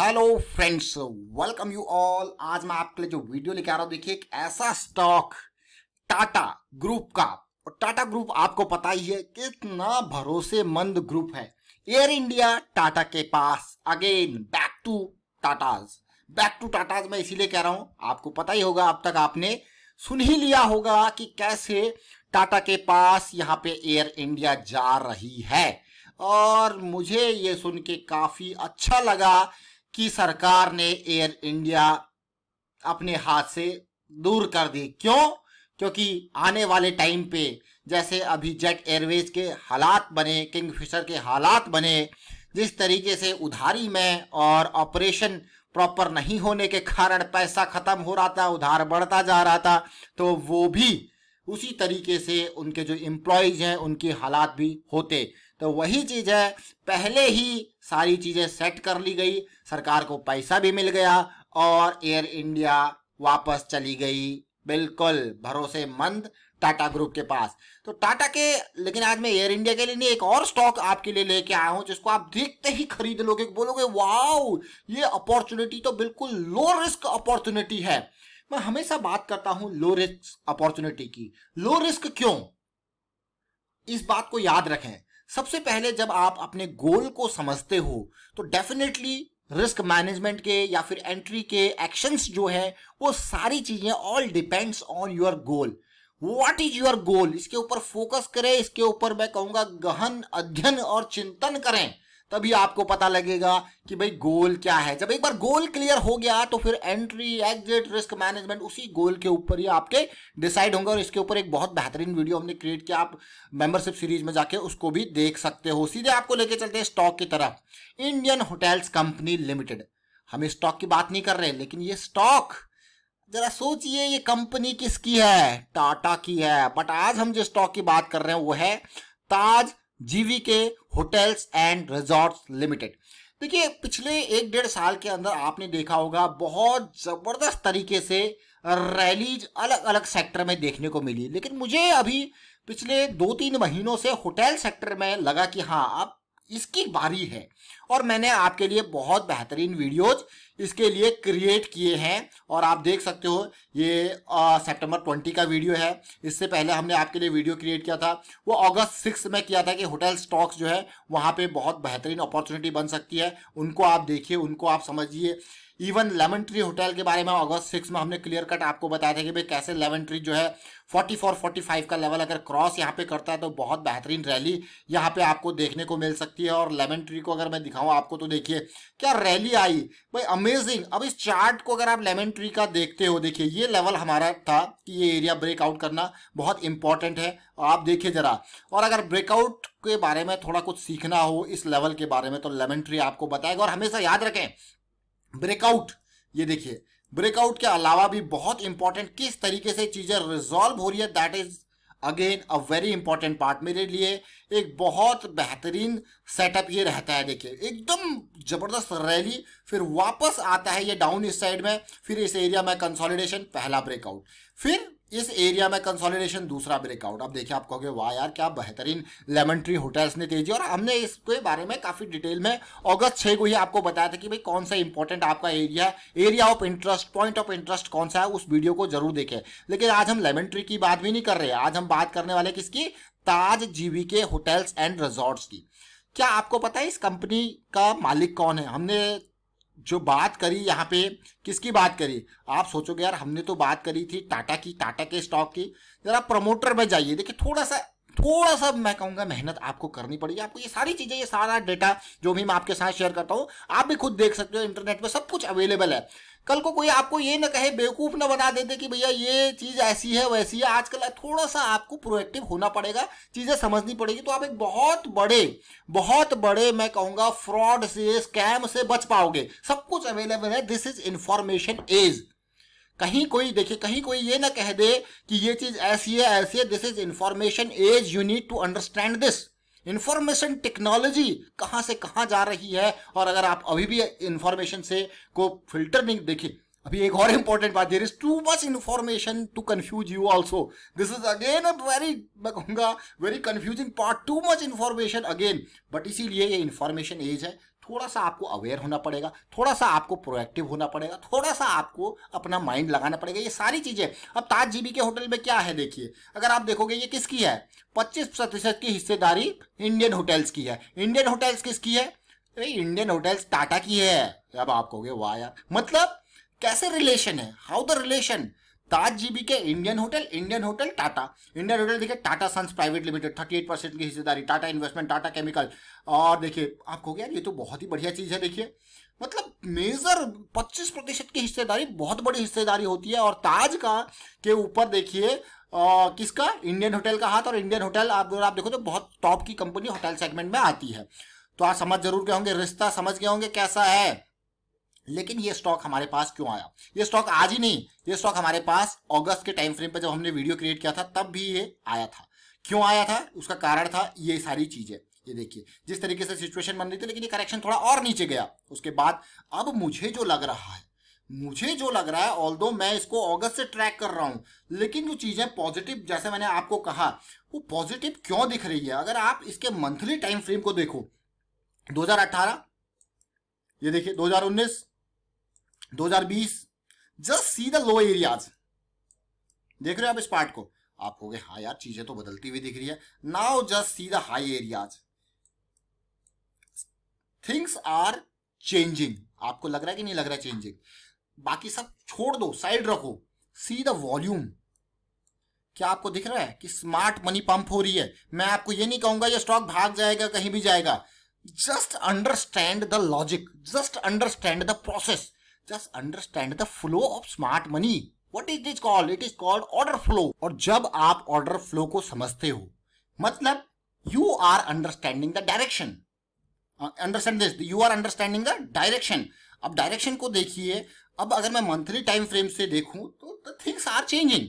hello friends welcome you all आज मैं आपके लिए जो वीडियो लेके आ रहा हूं देखिए एक ऐसा स्टॉक टाटा ग्रुप का और टाटा ग्रुप आपको पता ही है कितना भरोसेमंद ग्रुप है एयर इंडिया टाटा के पास again back to Tatas back to Tatas मैं इसीलिए कह रहा हूं आपको पता ही होगा अब तक आपने सुन ही लिया होगा कि कैसे टाटा के पास यहाँ पे एयर इंडिया जा रही है और मुझे ये सुन के काफ़ी अच्छा लगा कि सरकार ने एयर इंडिया अपने हाथ से दूर कर दी क्यों क्योंकि आने वाले टाइम पे जैसे अभी जेट एयरवेज के हालात बने किंगफिशर के हालात बने जिस तरीके से उधारी में और ऑपरेशन प्रॉपर नहीं होने के कारण पैसा खत्म हो रहा था उधार बढ़ता जा रहा था तो वो भी उसी तरीके से उनके जो एम्प्लॉयज हैं उनके हालात भी होते तो वही चीज़ है पहले ही सारी चीज़ें सेट कर ली गई सरकार को पैसा भी मिल गया और एयर इंडिया वापस चली गई बिल्कुल भरोसेमंद टाटा ग्रुप के पास तो टाटा के लेकिन आज मैं एयर इंडिया के लिए नहीं एक और स्टॉक आपके लिए लेके आया हूं जिसको आप देखते ही खरीद लोगे बोलोगे वाओ ये अपॉर्चुनिटी तो बिल्कुल लो रिस्क अपॉर्चुनिटी है मैं हमेशा बात करता हूं लो रिस्क अपॉर्चुनिटी की लो रिस्क क्यों इस बात को याद रखें सबसे पहले जब आप अपने गोल को समझते हो तो डेफिनेटली रिस्क मैनेजमेंट के या फिर एंट्री के एक्शंस जो है वो सारी चीजें all depends on your goal what is your goal इसके ऊपर फोकस करें इसके ऊपर मैं कहूंगा गहन अध्ययन और चिंतन करें तभी आपको पता लगेगा कि भाई गोल क्या है जब एक बार गोल क्लियर हो गया तो फिर एंट्री एग्जिट रिस्क मैनेजमेंट उसी गोल के ऊपर ही आपके डिसाइड होंगे और इसके ऊपर एक बहुत बेहतरीन वीडियो हमने क्रिएट किया आप मेंबरशिप सीरीज में जाके उसको भी देख सकते हो सीधे आपको लेके चलते हैं स्टॉक की तरफ इंडियन होटल्स कंपनी लिमिटेड हम इस स्टॉक की बात नहीं कर रहे लेकिन ये स्टॉक जरा सोचिए ये कंपनी किसकी है टाटा की है बट आज हम जिस स्टॉक की बात कर रहे हैं वो है ताज जीवी के होटल्स एंड रिजॉर्ट्स लिमिटेड देखिए पिछले एक डेढ़ साल के अंदर आपने देखा होगा बहुत ज़बरदस्त तरीके से रैलीज अलग अलग सेक्टर में देखने को मिली लेकिन मुझे अभी पिछले दो तीन महीनों से होटल सेक्टर में लगा कि हाँ अब इसकी बारी है और मैंने आपके लिए बहुत बेहतरीन वीडियोज इसके लिए क्रिएट किए हैं और आप देख सकते हो ये सितंबर ट्वेंटी का वीडियो है इससे पहले हमने आपके लिए वीडियो क्रिएट किया था वो अगस्त सिक्स में किया था कि होटल स्टॉक्स जो है वहाँ पे बहुत बेहतरीन अपॉर्चुनिटी बन सकती है उनको आप देखिए उनको आप समझिए इवन लेमन ट्री होटल के बारे में अगस्त सिक्स में हमने क्लियर कट आपको बताया था कि भाई कैसे लेमन ट्री जो है 44 45 का लेवल अगर क्रॉस यहाँ पे करता है तो बहुत बेहतरीन रैली यहाँ पे आपको देखने को मिल सकती है और लेमन ट्री को अगर मैं दिखा दिखाऊं आपको तो देखिए क्या रैली आई भाई अमेजिंग अब इस चार्ट को अगर आप लेमन ट्री का देखते हो देखिए ये लेवल हमारा था कि ये एरिया ब्रेकआउट करना बहुत इंपॉर्टेंट है आप देखिए ज़रा और अगर ब्रेकआउट के बारे में थोड़ा कुछ सीखना हो इस लेवल के बारे में तो लेमन ट्री आपको बताएगा और हमेशा याद रखें ब्रेकआउट ये देखिए ब्रेकआउट के अलावा भी बहुत इंपॉर्टेंट किस तरीके से चीज़ें रिजॉल्व हो रही है that is again a very important part मेरे लिए एक बहुत बेहतरीन सेटअप ये रहता है देखिए एकदम ज़बरदस्त रैली फिर वापस आता है ये डाउन इस साइड में फिर इस एरिया में कंसोलिडेशन पहला ब्रेकआउट फिर इस एरिया में कंसोलिडेशन दूसरा ब्रेकआउट अब देखिए आप कहोगे वाह यार क्या बेहतरीन लेमन ट्री होटल्स ने तेजी और हमने इसके बारे में काफ़ी डिटेल में अगस्त छह को ही आपको बताया था कि भाई कौन सा इंपॉर्टेंट आपका एरिया है area of interest point of interest कौन सा है उस वीडियो को जरूर देखें लेकिन आज हम लेमन ट्री की बात भी नहीं कर रहे आज हम बात करने वाले किसकी ताज जीवी के होटल्स एंड रिजॉर्ट्स की क्या आपको पता है इस कंपनी का मालिक कौन है हमने जो बात करी यहाँ पे किसकी बात करी आप सोचोगे यार हमने तो बात करी थी टाटा की टाटा के स्टॉक की जरा प्रमोटर में जाइए देखिए थोड़ा सा थोड़ा सा मैं कहूंगा मेहनत आपको करनी पड़ेगी आपको ये सारी चीज़ें ये सारा डेटा जो भी मैं आपके साथ शेयर करता हूँ आप भी खुद देख सकते हो इंटरनेट पर सब कुछ अवेलेबल है कल को कोई आपको ये ना कहे बेवकूफ़ ना बना देते कि भैया ये चीज़ ऐसी है वैसी है आजकल थोड़ा सा आपको प्रोएक्टिव होना पड़ेगा चीज़ें समझनी पड़ेगी तो आप एक बहुत बड़े बहुत बड़े मैं कहूंगा फ्रॉड से स्कैम से बच पाओगे सब कुछ अवेलेबल है दिस इज इंफॉर्मेशन एज कहीं कोई देखिए कहीं कोई ये ना कह दे कि ये चीज ऐसी है ऐसी है this is information as you need to understand this information technology कहां से कहां जा रही है और अगर आप अभी भी इंफॉर्मेशन से को फिल्टर नहीं देखे अभी एक और इंपॉर्टेंट बात there is too much information to confuse you also this is again a very मैं कहूंगा very confusing part too much information again but इसीलिए ये इन्फॉर्मेशन एज है थोड़ा सा आपको अवेयर होना पड़ेगा थोड़ा सा आपको प्रोएक्टिव होना पड़ेगा थोड़ा सा आपको अपना माइंड लगाना पड़ेगा ये सारी चीज़ें अब ताज जी के होटल में क्या है देखिए अगर आप देखोगे ये किसकी है पच्चीस प्रतिशत की हिस्सेदारी इंडियन होटल्स की है इंडियन होटल्स किसकी है अरे इंडियन होटल्स टाटा की है अब आप कहोगे वाह यार मतलब कैसे रिलेशन है हाउ द रिलेशन ताज जीबी के Indian hotel Indian hotel Tata Indian hotel देखिए Tata sons private limited thirty eight percent की हिस्सेदारी टाटा इन्वेस्टमेंट टाटा केमिकल और देखिए आप कहोगे गया ये तो बहुत ही बढ़िया चीज़ है देखिए मतलब मेजर 25 प्रतिशत की हिस्सेदारी बहुत बड़ी हिस्सेदारी होती है और ताज का के ऊपर देखिए किसका इंडियन होटल का हाथ और इंडियन होटल आप अगर आप देखो तो बहुत टॉप की कंपनी होटल सेगमेंट में आती है तो आप समझ जरूर गए होंगे रिश्ता समझ गए होंगे कैसा है लेकिन ये स्टॉक हमारे पास क्यों आया ये स्टॉक आज ही नहीं ये स्टॉक हमारे पास अगस्त के टाइम फ्रेम पर जब हमने वीडियो क्रिएट किया था तब भी ये आया था क्यों आया था उसका कारण था ये सारी चीजें ये देखिए जिस तरीके से सिचुएशन बन रही थी लेकिन ये करेक्शन थोड़ा और नीचे गया उसके बाद अब मुझे जो लग रहा है मुझे जो लग रहा है ऑल दो मैं इसको अगस्त से ट्रैक कर रहा हूं लेकिन जो चीज़ें पॉजिटिव जैसे मैंने आपको कहा वो पॉजिटिव क्यों दिख रही है अगर आप इसके मंथली टाइम फ्रेम को देखो 2018 ये देखिए 2019 2020 just see the low areas देख रहे हो आप इस पार्ट को आप हो गए हाँ यार चीजें तो बदलती हुई दिख रही है now just see the high areas things are changing आपको लग रहा है कि नहीं लग रहा है चेंजिंग बाकी सब छोड़ दो साइड रखो सी द वॉल्यूम क्या आपको दिख रहा है कि स्मार्ट मनी पंप हो रही है मैं आपको ये नहीं कहूंगा ये स्टॉक भाग जाएगा कहीं भी जाएगा just understand the logic just understand the process just understand the flow of smart money what is this called it is called order flow और जब आप ऑर्डर फ्लो को समझते हो मतलब you are understanding the direction understand this you are understanding the direction अब direction को देखिए अब अगर मैं मंथली टाइम फ्रेम से देखूं तो थिंग्स आर चेंजिंग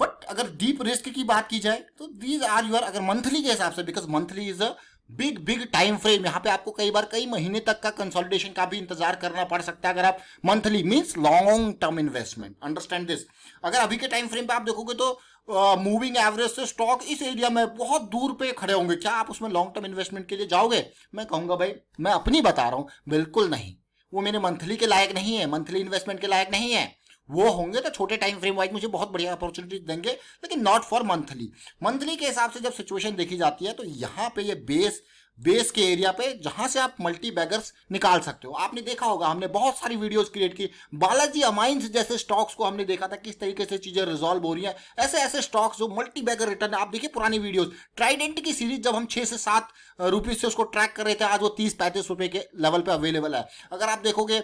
बट अगर डीप रिस्क की बात की जाए तो दीज आर यूर अगर मंथली के हिसाब से because monthly is a big big time frame यहाँ पे आपको कई बार कई महीने तक का कंसोलिडेशन का भी इंतजार करना पड़ सकता है अगर आप monthly means long term investment understand this अगर अभी के टाइम फ्रेम पे आप देखोगे तो मूविंग एवरेज से स्टॉक इस एरिया में बहुत दूर पे खड़े होंगे क्या आप उसमें लॉन्ग टर्म इन्वेस्टमेंट के लिए जाओगे मैं कहूंगा भाई मैं अपनी बता रहा हूँ बिल्कुल नहीं वो मेरे मंथली के लायक नहीं है मंथली इन्वेस्टमेंट के लायक नहीं है वो होंगे तो छोटे टाइम फ्रेम वाइज मुझे बहुत बढ़िया अपॉर्चुनिटीज देंगे लेकिन नॉट फॉर मंथली मंथली के हिसाब से जब सिचुएशन देखी जाती है तो यहाँ पे ये बेस बेस के एरिया पे जहां से आप मल्टी बैगर्स निकाल सकते हो आपने देखा होगा हमने बहुत सारी वीडियोस क्रिएट की बालाजी अमाइंस जैसे स्टॉक्स को हमने देखा था किस तरीके से चीजें रिजॉल्व हो रही हैं ऐसे ऐसे स्टॉक्स जो मल्टी बैगर रिटर्न आप देखिए पुरानी वीडियोस ट्राइडेंट की सीरीज जब हम छह से सात रुपीज से उसको ट्रैक कर रहे थे आज वो तीस पैंतीस रुपए के लेवल पे अवेलेबल है अगर आप देखोगे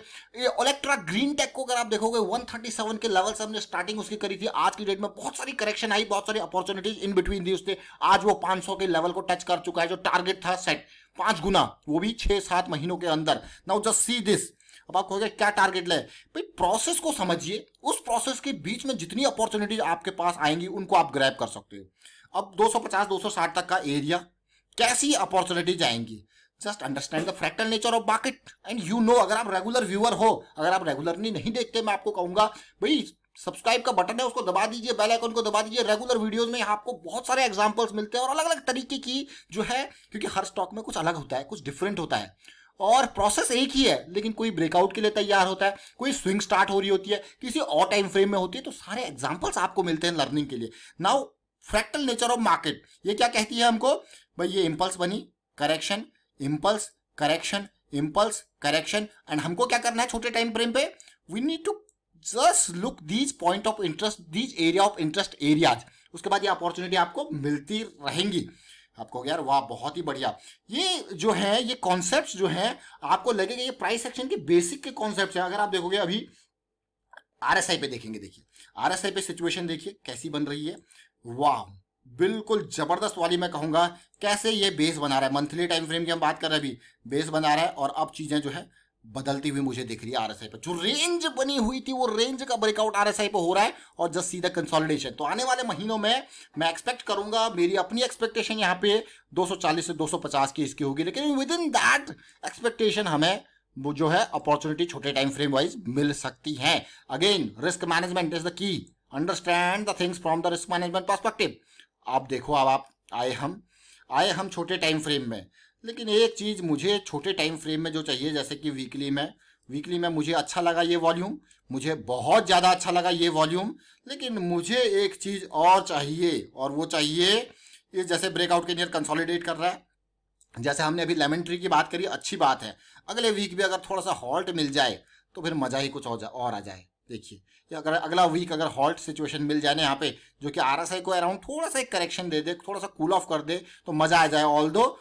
ओलेक्ट्रा ग्रीन टेक को अगर आप देखोगे वन के लेवल से हमने स्टार्टिंग उसकी करी थी आज की डेट में बहुत सारी करेक्शन आई बहुत सारी अपॉर्चुनिटीज इन बिटवीन दी उसने आज वो पांच के लेवल को टच कर चुका है जो टारगेट था सेट पांच गुना वो भी छह सात महीनों के अंदर नाउ जस्ट सी दिस अब आप कहोगे क्या टारगेट ले भाई प्रोसेस को समझिए उस प्रोसेस के बीच में जितनी अपॉर्चुनिटीज आपके पास आएंगी उनको आप ग्रैब कर सकते हो अब 250 260 तक का एरिया कैसी अपॉर्चुनिटीज आएंगी just understand the fractal nature of market and you know अगर आप रेगुलर व्यूअर हो अगर आप रेगुलरली नहीं देखते मैं आपको कहूंगा भाई सब्सक्राइब का बटन है उसको दबा दीजिए बेल आइकन को दबा दीजिए रेगुलर वीडियोस में आपको बहुत सारे एग्जांपल्स मिलते हैं और अलग अलग तरीके की जो है क्योंकि हर स्टॉक में कुछ अलग होता है कुछ डिफरेंट होता है और प्रोसेस एक ही है लेकिन कोई ब्रेकआउट के लिए तैयार होता है कोई स्विंग स्टार्ट हो रही होती है किसी और टाइम फ्रेम में होती है तो सारे एग्जाम्पल्स आपको मिलते हैं लर्निंग के लिए now fractal nature of market ये क्या कहती है हमको भाई ये इम्पल्स बनी correction impulse correction impulse correction and हमको क्या करना है छोटे टाइम फ्रेम पे we need to just look these point of interest these area of interest areas उसके बाद ये अपॉर्चुनिटी आपको मिलती रहेंगी आपको यार वाह बहुत ही बढ़िया ये जो है ये कॉन्सेप्ट जो है आपको लगेगा ये प्राइस सेक्शन के बेसिक के कॉन्सेप्ट है अगर आप देखोगे अभी आरएसआई पे देखेंगे देखिए आरएसआई पे सिचुएशन देखिए कैसी बन रही है वाह बिल्कुल जबरदस्त वाली मैं कहूंगा कैसे ये बेस बना रहा है मंथली टाइम फ्रेम की हम बात कर रहे हैं अभी बेस बना रहा है और अब चीजें जो है बदलती हुई मुझे दिख रही है आरएसआई पर जो रेंज बनी हुई थी वो रेंज का ब्रेकआउट आरएसआई पर हो रहा है और जस्ट सीधा कंसोलिडेशन तो आने वाले महीनों में मैं एक्सपेक्ट करूंगा मेरी अपनी एक्सपेक्टेशन यहाँ पे 240 से 250 की इसकी होगी लेकिन विद इन दैट एक्सपेक्टेशन हमें वो जो है अपॉर्चुनिटी छोटे टाइम फ्रेम वाइज मिल सकती है again risk management is the key understand the things from the risk management perspective आप देखो अब आप आए हम आए हम छोटे टाइम फ्रेम में लेकिन एक चीज़ मुझे छोटे टाइम फ्रेम में जो चाहिए जैसे कि वीकली में वीकली में मुझे अच्छा लगा ये वॉल्यूम मुझे बहुत ज़्यादा अच्छा लगा ये वॉल्यूम लेकिन मुझे एक चीज़ और चाहिए और वो चाहिए ये जैसे ब्रेकआउट के नियर कंसोलिडेट कर रहा है जैसे हमने अभी लेमन ट्री की बात करी अच्छी बात है अगले वीक भी अगर थोड़ा सा हॉल्ट मिल जाए तो फिर मज़ा ही कुछ और आ जाए देखिए या अगर अगला वीक अगर हॉल्ट सिचुएशन मिल जाए ना यहाँ पे जो कि आर को अराउंड थोड़ा सा एक करेक्शन दे दे थोड़ा सा कूल ऑफ कर दे तो मज़ा आ जाए ऑल दो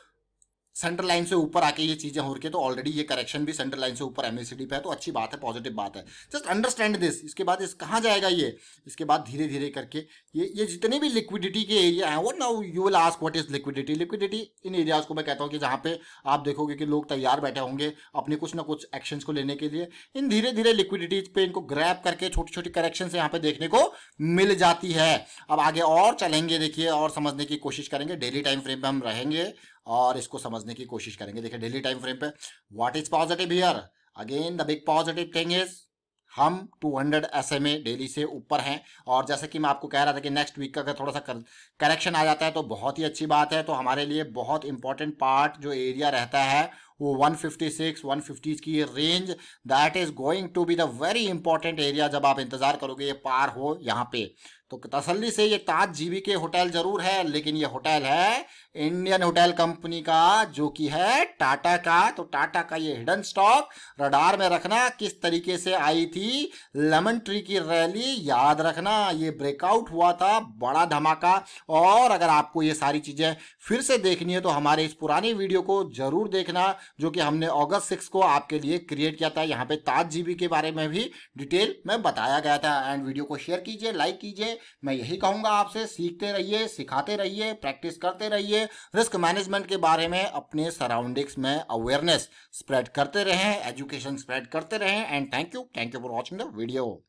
सेंट्रल लाइन से ऊपर आके ये चीज़ें हो रही है तो ऑलरेडी ये करेक्शन भी सेंट्रल लाइन से ऊपर एम पे है तो अच्छी बात है पॉजिटिव बात है जस्ट अंडरस्टैंड दिस इसके बाद इस कहाँ जाएगा ये इसके बाद धीरे धीरे करके ये ये जितने भी लिक्विडिटी के एरिया हैं वो now you will ask what is liquidity liquidity इन एरियाज को मैं कहता हूँ कि जहाँ पे आप देखोगे कि लोग तैयार बैठे होंगे अपने कुछ ना कुछ एक्शन को लेने के लिए इन धीरे धीरे लिक्विडिटीज पे इनको ग्रैप करके छोटी छोटी करेक्शन यहाँ पे देखने को मिल जाती है अब आगे और चलेंगे देखिए और समझने की कोशिश करेंगे डेली टाइम फ्रेम पर हम रहेंगे और इसको समझने की कोशिश करेंगे देखिए डेली टाइम फ्रेम पे what is positive here again the big positive thing is हम 200 हंड्रेड एस एम डेली से ऊपर हैं और जैसे कि मैं आपको कह रहा था कि नेक्स्ट वीक का अगर थोड़ा सा करेक्शन आ जाता है तो बहुत ही अच्छी बात है तो हमारे लिए बहुत इंपॉर्टेंट पार्ट जो एरिया रहता है वो 156 150 की range that is going to be the very important area जब आप इंतजार करोगे ये पार हो यहाँ पे तो तसल्ली से ये ताज जीबी के होटल जरूर है लेकिन ये होटल है इंडियन होटल कंपनी का जो कि है टाटा का तो टाटा का ये हिडन स्टॉक रडार में रखना किस तरीके से आई थी लेमन ट्री की रैली याद रखना ये ब्रेकआउट हुआ था बड़ा धमाका और अगर आपको ये सारी चीजें फिर से देखनी है तो हमारे इस पुराने वीडियो को जरूर देखना जो कि हमने अगस्त सिक्स को आपके लिए क्रिएट किया था यहाँ पे ताज जीबी के बारे में भी डिटेल में बताया गया था एंड वीडियो को शेयर कीजिए लाइक कीजिए मैं यही कहूँगा आपसे सीखते रहिए सिखाते रहिए प्रैक्टिस करते रहिए रिस्क मैनेजमेंट के बारे में अपने सराउंडिंग्स में अवेयरनेस स्प्रेड करते रहें एजुकेशन स्प्रेड करते रहें and thank you thank you for watching the video